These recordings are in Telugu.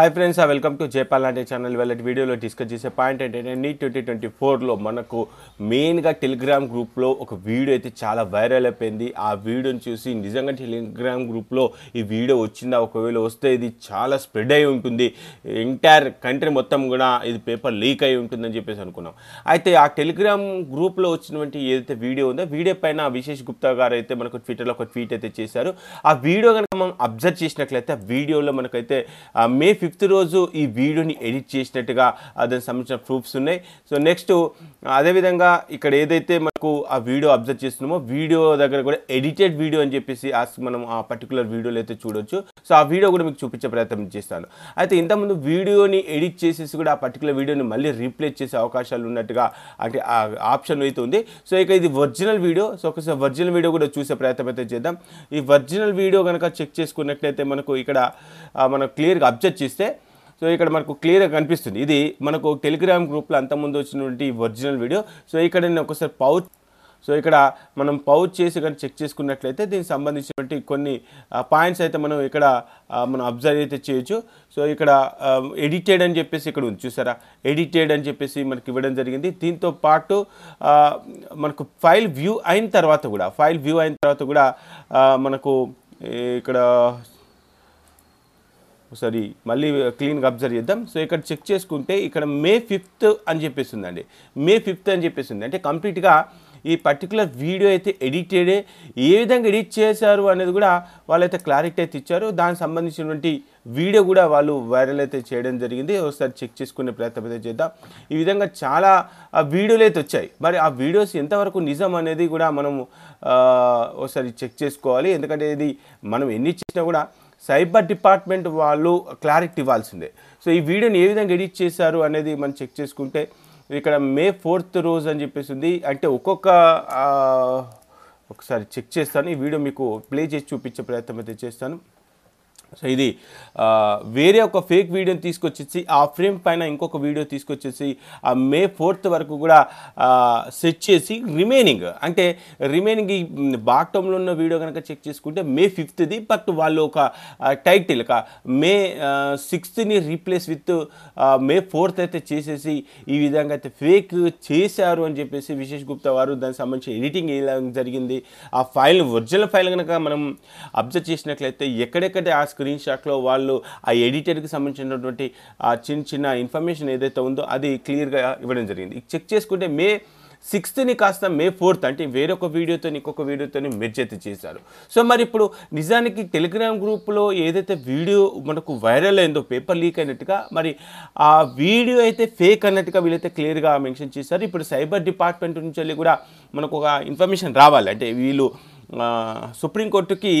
hi friends uh welcome to Jaipal లాంటి ఛానల్ వెళ్ళటి వీడియోలో డిస్కస్ చేసే పాయింట్ ఏంటంటే నీ ట్వంటీ ట్వంటీ ఫోర్లో మనకు మెయిన్గా టెలిగ్రామ్ గ్రూప్లో ఒక వీడియో అయితే చాలా వైరల్ అయిపోయింది ఆ వీడియోని చూసి నిజంగా టెలిగ్రామ్ గ్రూప్లో ఈ వీడియో వచ్చిందా ఒకవేళ వస్తే ఇది చాలా స్ప్రెడ్ అయి ఉంటుంది ఎంటైర్ కంట్రీ మొత్తం కూడా ఇది పేపర్ లీక్ అయి ఉంటుందని చెప్పేసి అనుకున్నాం అయితే ఆ టెలిగ్రామ్ గ్రూప్లో వచ్చినటువంటి ఏదైతే వీడియో ఉందో వీడియో పైన విశేష్ గుప్తా గారు అయితే మనకు ట్విట్టర్లో ఒక ట్వీట్ అయితే చేశారు ఆ వీడియో కనుక మనం అబ్జర్వ్ చేసినట్లయితే ఆ వీడియోలో మనకైతే మే ఫిఫ్త్ రోజు ఈ వీడియోని ఎడిట్ చేసినట్టుగా దానికి సంబంధించిన ప్రూఫ్స్ ఉన్నాయి సో నెక్స్ట్ అదేవిధంగా ఇక్కడ ఏదైతే మనకు ఆ వీడియో అబ్జర్వ్ చేస్తున్నామో వీడియో దగ్గర కూడా ఎడిటెడ్ వీడియో అని చెప్పేసి మనం ఆ పర్టికులర్ వీడియోలు అయితే చూడొచ్చు సో ఆ వీడియో కూడా మీకు చూపించే ప్రయత్నం చేస్తాను అయితే ఇంతకుముందు వీడియోని ఎడిట్ చేసేసి కూడా ఆ పర్టికులర్ వీడియోని మళ్ళీ రీప్లేస్ చేసే అవకాశాలు ఉన్నట్టుగా అంటే ఆ ఆప్షన్ అయితే ఉంది సో ఇక ఇది ఒరిజినల్ వీడియో సో ఒకసారి ఒరిజినల్ వీడియో కూడా చూసే ప్రయత్నం అయితే చేద్దాం ఈ ఒరిజినల్ వీడియో కనుక చెక్ చేసుకున్నట్లయితే మనకు ఇక్కడ మనం క్లియర్గా అబ్జర్వ్ చేస్తే సో ఇక్కడ మనకు క్లియర్గా కనిపిస్తుంది ఇది మనకు టెలిగ్రామ్ గ్రూప్లో అంతకుముందు వచ్చినటువంటి ఒరిజినల్ వీడియో సో ఇక్కడ నేను ఒకసారి పౌచ్ సో ఇక్కడ మనం పౌచ్ చేసి కానీ చెక్ చేసుకున్నట్లయితే దీనికి సంబంధించినటువంటి కొన్ని పాయింట్స్ అయితే మనం ఇక్కడ మనం అబ్జర్వ్ అయితే చేయొచ్చు సో ఇక్కడ ఎడిటెడ్ అని చెప్పేసి ఇక్కడ ఉంది చూసారా ఎడిటెడ్ అని చెప్పేసి మనకి ఇవ్వడం జరిగింది దీంతో పాటు మనకు ఫైల్ వ్యూ అయిన తర్వాత కూడా ఫైల్ వ్యూ అయిన తర్వాత కూడా మనకు ఇక్కడ ఒకసారి మళ్ళీ క్లీన్గా అబ్జర్వ్ చేద్దాం సో ఇక్కడ చెక్ చేసుకుంటే ఇక్కడ మే ఫిఫ్త్ అని ఉందండి మే ఫిఫ్త్ అని చెప్పేసింది అంటే కంప్లీట్గా ఈ పర్టికులర్ వీడియో అయితే ఎడిటెడే ఏ విధంగా ఎడిట్ చేశారు అనేది కూడా వాళ్ళైతే క్లారిటీ అయితే ఇచ్చారు దానికి సంబంధించినటువంటి వీడియో కూడా వాళ్ళు వైరల్ అయితే చేయడం జరిగింది ఒకసారి చెక్ చేసుకునే ప్రయత్నం అయితే చేద్దాం ఈ విధంగా చాలా వీడియోలు అయితే వచ్చాయి మరి ఆ వీడియోస్ ఎంతవరకు నిజం అనేది కూడా మనము ఒకసారి చెక్ చేసుకోవాలి ఎందుకంటే ఇది మనం ఎన్ని ఇచ్చినా కూడా సైబర్ డిపార్ట్మెంట్ వాళ్ళు క్లారిటీ ఇవ్వాల్సిందే సో ఈ వీడియోని ఏ విధంగా ఎడిట్ చేశారు అనేది మనం చెక్ చేసుకుంటే ఇక్కడ మే ఫోర్త్ రోజు అని చెప్పేసి ఉంది అంటే ఒక్కొక్క ఒకసారి చెక్ చేస్తాను ఈ వీడియో మీకు ప్లే చేసి చూపించే ప్రయత్నం అయితే చేస్తాను సో ఇది వేరే ఒక ఫేక్ వీడియోని తీసుకొచ్చేసి ఆ ఫ్రేమ్ పైన ఇంకొక వీడియో తీసుకొచ్చేసి ఆ మే ఫోర్త్ వరకు కూడా సెట్ చేసి రిమైనింగ్ అంటే రిమైనింగ్ ఈ బాటంలో ఉన్న వీడియో కనుక చెక్ చేసుకుంటే మే ఫిఫ్త్ది బట్ వాళ్ళు ఒక టైటిల్ మే సిక్స్త్ని రీప్లేస్ విత్ మే ఫోర్త్ అయితే చేసేసి ఈ విధంగా అయితే ఫేక్ చేశారు అని చెప్పేసి విశేష్ గుప్తా వారు దానికి సంబంధించి ఎడిటింగ్ ఎలా జరిగింది ఆ ఫైల్ ఒరిజినల్ ఫైల్ కనుక మనం అబ్జర్వ్ చేసినట్లయితే ఎక్కడెక్కడ ఆస్క్ స్క్రీన్ షాట్లో వాళ్ళు ఆ ఎడిటర్కి సంబంధించినటువంటి ఆ చిన్న చిన్న ఇన్ఫర్మేషన్ ఏదైతే ఉందో అది క్లియర్గా ఇవ్వడం జరిగింది చెక్ చేసుకుంటే మే సిక్స్త్ని కాస్త మే ఫోర్త్ అంటే వేరొక వీడియోతో ఇంకొక వీడియోతో మెర్జెత్తి చేశారు సో మరి ఇప్పుడు నిజానికి టెలిగ్రామ్ గ్రూప్లో ఏదైతే వీడియో మనకు వైరల్ అయిందో పేపర్ లీక్ అయినట్టుగా మరి ఆ వీడియో అయితే ఫేక్ అన్నట్టుగా వీళ్ళైతే క్లియర్గా మెన్షన్ చేశారు ఇప్పుడు సైబర్ డిపార్ట్మెంట్ నుంచి కూడా మనకు ఒక ఇన్ఫర్మేషన్ రావాలి అంటే వీళ్ళు సుప్రీంకోర్టుకి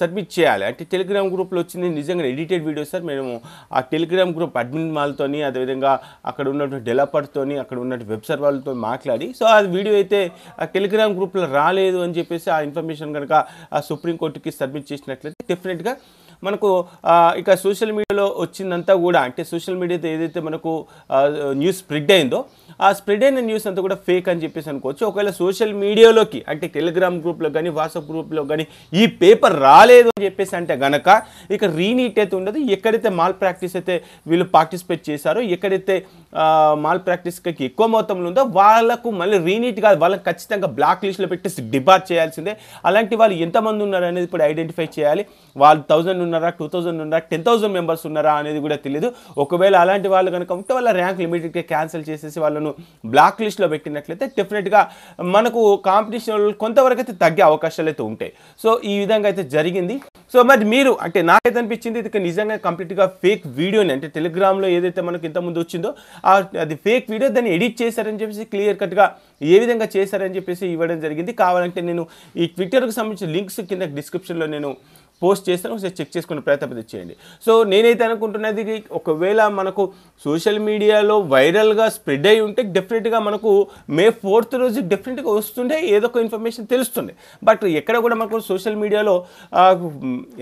సబ్మిట్ చేయాలి అంటే టెలిగ్రామ్ గ్రూప్లో వచ్చింది నిజంగా ఎడిటెడ్ వీడియో సార్ మేము ఆ టెలిగ్రామ్ గ్రూప్ అడ్మిన్ మాల్తోని అదేవిధంగా అక్కడ ఉన్నటువంటి డెవలపర్తోని అక్కడ ఉన్నటువంటి వెబ్సైట్ వాళ్ళతో మాట్లాడి సో ఆ వీడియో అయితే ఆ టెలిగ్రామ్ గ్రూప్లో రాలేదు అని చెప్పేసి ఆ ఇన్ఫర్మేషన్ కనుక ఆ సుప్రీంకోర్టుకి సబ్మిట్ చేసినట్లయితే డెఫినెట్గా మనకు ఇక సోషల్ మీడియాలో వచ్చిందంతా కూడా అంటే సోషల్ మీడియాతో ఏదైతే మనకు న్యూస్ స్ప్రెడ్ అయిందో ఆ స్ప్రెడ్ అయిన న్యూస్ అంతా కూడా ఫేక్ అని చెప్పేసి అనుకోవచ్చు ఒకవేళ సోషల్ మీడియాలోకి అంటే టెలిగ్రామ్ గ్రూప్లో కానీ వాట్సాప్ గ్రూప్లో కానీ ఈ పేపర్ రాలేదు అని చెప్పేసి అంటే గనక ఇక రీనీట్ అయితే ఉండదు ఎక్కడైతే మాల్ ప్రాక్టీస్ అయితే వీళ్ళు పార్టిసిపేట్ చేశారో ఎక్కడైతే మాల్ ప్రాక్టీస్కి ఎక్కువ మొత్తంలో ఉందో వాళ్ళకు మళ్ళీ రీనీట్ కాదు వాళ్ళకి ఖచ్చితంగా బ్లాక్ లిస్ట్లో పెట్టేసి డిపార్ట్ చేయాల్సిందే అలాంటి వాళ్ళు ఎంతమంది ఉన్నారనేది ఇప్పుడు ఐడెంటిఫై చేయాలి వాళ్ళు థౌజండ్ ఉన్నారా టూ థౌజండ్ ఉన్నారా టెన్ థౌసండ్ మెంబర్స్ ఉన్నారా అనేది కూడా తెలియదు ఒకవేళ అలాంటి వాళ్ళు కనుక ఉంటే వాళ్ళ ర్యాంక్ లిమిటెడ్గా క్యాన్సిల్ చేసేసి వాళ్ళను బ్లాక్ లిస్ట్లో పెట్టినట్లయితే డెఫినెట్గా మనకు కాంపిటీషన్ కొంతవరకు అయితే తగ్గే అవకాశాలు అయితే ఉంటాయి సో ఈ విధంగా అయితే జరిగింది సో మరి మీరు అంటే నాకైతే అనిపించింది ఇది నిజంగా కంప్లీట్గా ఫేక్ వీడియోని అంటే టెలిగ్రామ్లో ఏదైతే మనకు ఇంతకుముందు వచ్చిందో అది ఫేక్ వీడియో దాన్ని ఎడిట్ చేశారని చెప్పేసి క్లియర్ కట్గా ఏ విధంగా చేశారని చెప్పేసి ఇవ్వడం జరిగింది కావాలంటే నేను ఈ ట్విట్టర్కి సంబంధించిన లింక్స్ కింద డిస్క్రిప్షన్లో నేను పోస్ట్ చేస్తాను ఒకసారి చెక్ చేసుకునే ప్రయత్నం చేయండి సో నేనైతే అనుకుంటున్నది ఒకవేళ మనకు సోషల్ మీడియాలో వైరల్గా స్ప్రెడ్ అయి ఉంటే డెఫినెట్గా మనకు మే ఫోర్త్ రోజు డెఫినెట్గా వస్తుండే ఏదో ఒక ఇన్ఫర్మేషన్ తెలుస్తుంది బట్ ఎక్కడ కూడా మనకు సోషల్ మీడియాలో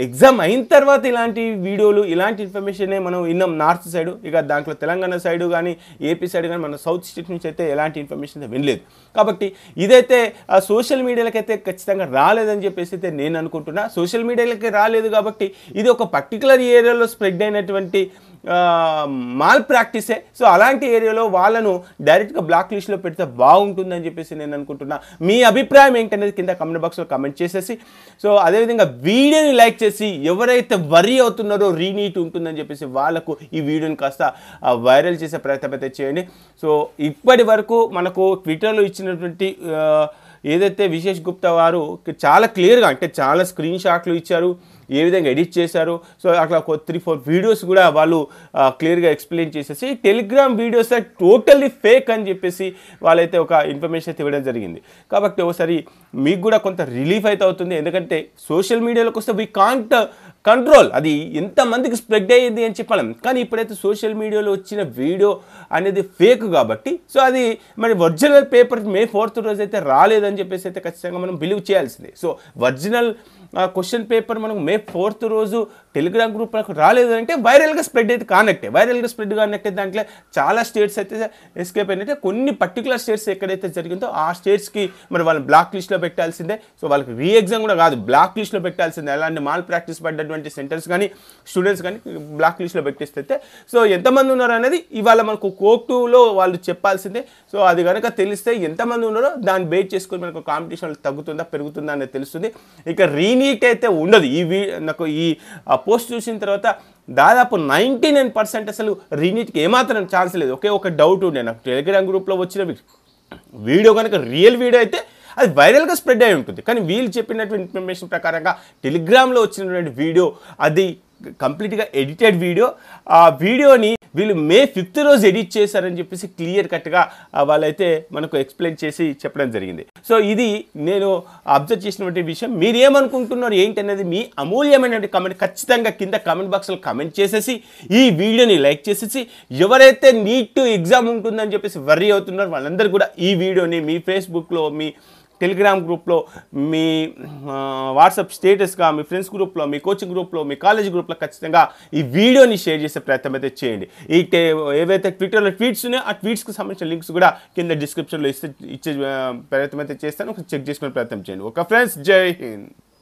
ఎగ్జామ్ అయిన తర్వాత ఇలాంటి వీడియోలు ఇలాంటి ఇన్ఫర్మేషనే మనం విన్నాం నార్త్ సైడ్ ఇక దాంట్లో తెలంగాణ సైడ్ కానీ ఏపీ సైడ్ కానీ మన సౌత్ స్టేట్ నుంచి అయితే ఎలాంటి ఇన్ఫర్మేషన్ అయితే వినలేదు కాబట్టి ఇదైతే సోషల్ మీడియాలకైతే ఖచ్చితంగా రాలేదని చెప్పేసి అయితే నేను అనుకుంటున్నా సోషల్ మీడియాలకి ఇక్కడికి రాలేదు కాబట్టి ఇది ఒక పర్టికులర్ ఏరియాలో స్ప్రెడ్ అయినటువంటి మాల్ ప్రాక్టీసే సో అలాంటి ఏరియాలో వాళ్ళను డైరెక్ట్గా బ్లాక్ లిస్ట్లో పెడితే బాగుంటుందని చెప్పేసి నేను అనుకుంటున్నా మీ అభిప్రాయం ఏంటనేది కింద కమెంట్ బాక్స్లో కమెంట్ చేసేసి సో అదేవిధంగా వీడియోని లైక్ చేసి ఎవరైతే వరీ అవుతున్నారో రీనీట్ ఉంటుందని చెప్పేసి వాళ్ళకు ఈ వీడియోని కాస్త వైరల్ చేసే ప్రయత్నం అయితే చేయండి సో ఇప్పటి వరకు మనకు ట్విట్టర్లో ఇచ్చినటువంటి ఏదైతే విశేష్ గుప్తా వారు చాలా క్లియర్గా అంటే చాలా స్క్రీన్ షాట్లు ఇచ్చారు ఏ విధంగా ఎడిట్ చేశారు సో అట్లా త్రీ ఫోర్ వీడియోస్ కూడా వాళ్ళు క్లియర్గా ఎక్స్ప్లెయిన్ చేసేసి టెలిగ్రామ్ వీడియోస్ టోటల్లీ ఫేక్ అని చెప్పేసి వాళ్ళైతే ఒక ఇన్ఫర్మేషన్ అయితే ఇవ్వడం జరిగింది కాబట్టి ఒకసారి మీకు కూడా కొంత రిలీఫ్ అయితే అవుతుంది ఎందుకంటే సోషల్ మీడియాలోకి వస్తే వీ కాంట్ కంట్రోల్ అది ఎంతమందికి స్ప్రెడ్ అయ్యింది అని చెప్పాలి కానీ ఇప్పుడైతే సోషల్ మీడియాలో వచ్చిన వీడియో అనేది ఫేక్ కాబట్టి సో అది మరి ఒరిజినల్ పేపర్ మే ఫోర్త్ రోజు అయితే రాలేదని చెప్పేసి అయితే ఖచ్చితంగా మనం బిలీవ్ చేయాల్సిందే so original uh question paper మనకు మే ఫోర్త్ రోజు టెలిగ్రామ్ గ్రూప్ మనకు రాలేదు అంటే వైరల్గా స్ప్రెడ్ అయితే కానెక్టే వైరల్గా స్ప్రెడ్ కానెక్టే దాంట్లో చాలా స్టేట్స్ అయితే ఎస్కేప్ అయినట్టే కొన్ని పర్టికులర్ స్టేట్స్ ఎక్కడైతే జరిగిందో ఆ స్టేట్స్కి మరి వాళ్ళని బ్లాక్ లిస్ట్లో పెట్టాల్సిందే సో వాళ్ళకి రీ ఎగ్జామ్ కూడా కాదు బ్లాక్ లిస్ట్లో పెట్టాల్సిందే అలాంటి మాల్ ప్రాక్టీస్ పడ్డటువంటి సెంటర్స్ కానీ స్టూడెంట్స్ కానీ బ్లాక్ లిస్ట్లో పెట్టేస్తే సో ఎంతమంది ఉన్నారు అనేది ఇవాళ మనకు కోర్టులో వాళ్ళు చెప్పాల్సిందే సో అది కనుక తెలిస్తే ఎంతమంది ఉన్నారో దాన్ని బేట్ చేసుకొని మనకు కాంపిటీషన్ తగ్గుతుందా పెరుగుతుందా అనేది తెలుస్తుంది ఇక రీని యూనిక్ అయితే ఉండదు ఈ నాకు ఈ పోస్ట్ చూసిన తర్వాత దాదాపు నైంటీ నైన్ పర్సెంట్ అసలు రీనీట్కి ఏమాత్రం ఛాన్స్ లేదు ఒకే ఒక డౌట్ ఉండే నాకు టెలిగ్రామ్ గ్రూప్లో వచ్చిన వీడియో కనుక రియల్ వీడియో అయితే అది వైరల్గా స్ప్రెడ్ అయి ఉంటుంది కానీ వీళ్ళు చెప్పినటువంటి ఇన్ఫర్మేషన్ ప్రకారంగా టెలిగ్రామ్లో వచ్చినటువంటి వీడియో అది కంప్లీట్గా ఎడిటెడ్ వీడియో ఆ వీడియోని వీళ్ళు మే ఫిఫ్త్ రోజు ఎడిట్ చేశారని చెప్పేసి క్లియర్ కట్గా వాళ్ళైతే మనకు ఎక్స్ప్లెయిన్ చేసి చెప్పడం జరిగింది సో ఇది నేను అబ్జర్వ్ చేసినటువంటి విషయం మీరు ఏమనుకుంటున్నారు అనేది మీ అమూల్యమైనటువంటి కమెంట్ ఖచ్చితంగా కింద కామెంట్ బాక్స్లో కామెంట్ చేసేసి ఈ వీడియోని లైక్ చేసేసి ఎవరైతే నీట్ ఎగ్జామ్ ఉంటుందని చెప్పేసి వర్రీ అవుతున్నారో వాళ్ళందరూ కూడా ఈ వీడియోని మీ ఫేస్బుక్లో మీ టెలిగ్రామ్ గ్రూప్లో మీ వాట్సాప్ స్టేటస్గా మీ ఫ్రెండ్స్ గ్రూప్లో మీ కోచింగ్ గ్రూప్లో మీ కాలేజ్ గ్రూప్లో ఖచ్చితంగా ఈ వీడియోని షేర్ చేసే ప్రయత్నం అయితే చేయండి ఈ ఏవైతే ట్విట్టర్లో ట్వీట్స్ ఉన్నాయో ఆ ట్వీట్స్కి సంబంధించిన లింక్స్ కూడా కింద డిస్క్రిప్షన్లో ఇస్తే ఇచ్చే ప్రయత్నం అయితే చేస్తాను చెక్ చేసుకునే ప్రయత్నం చేయండి ఒక ఫ్రెండ్స్ జై హింద్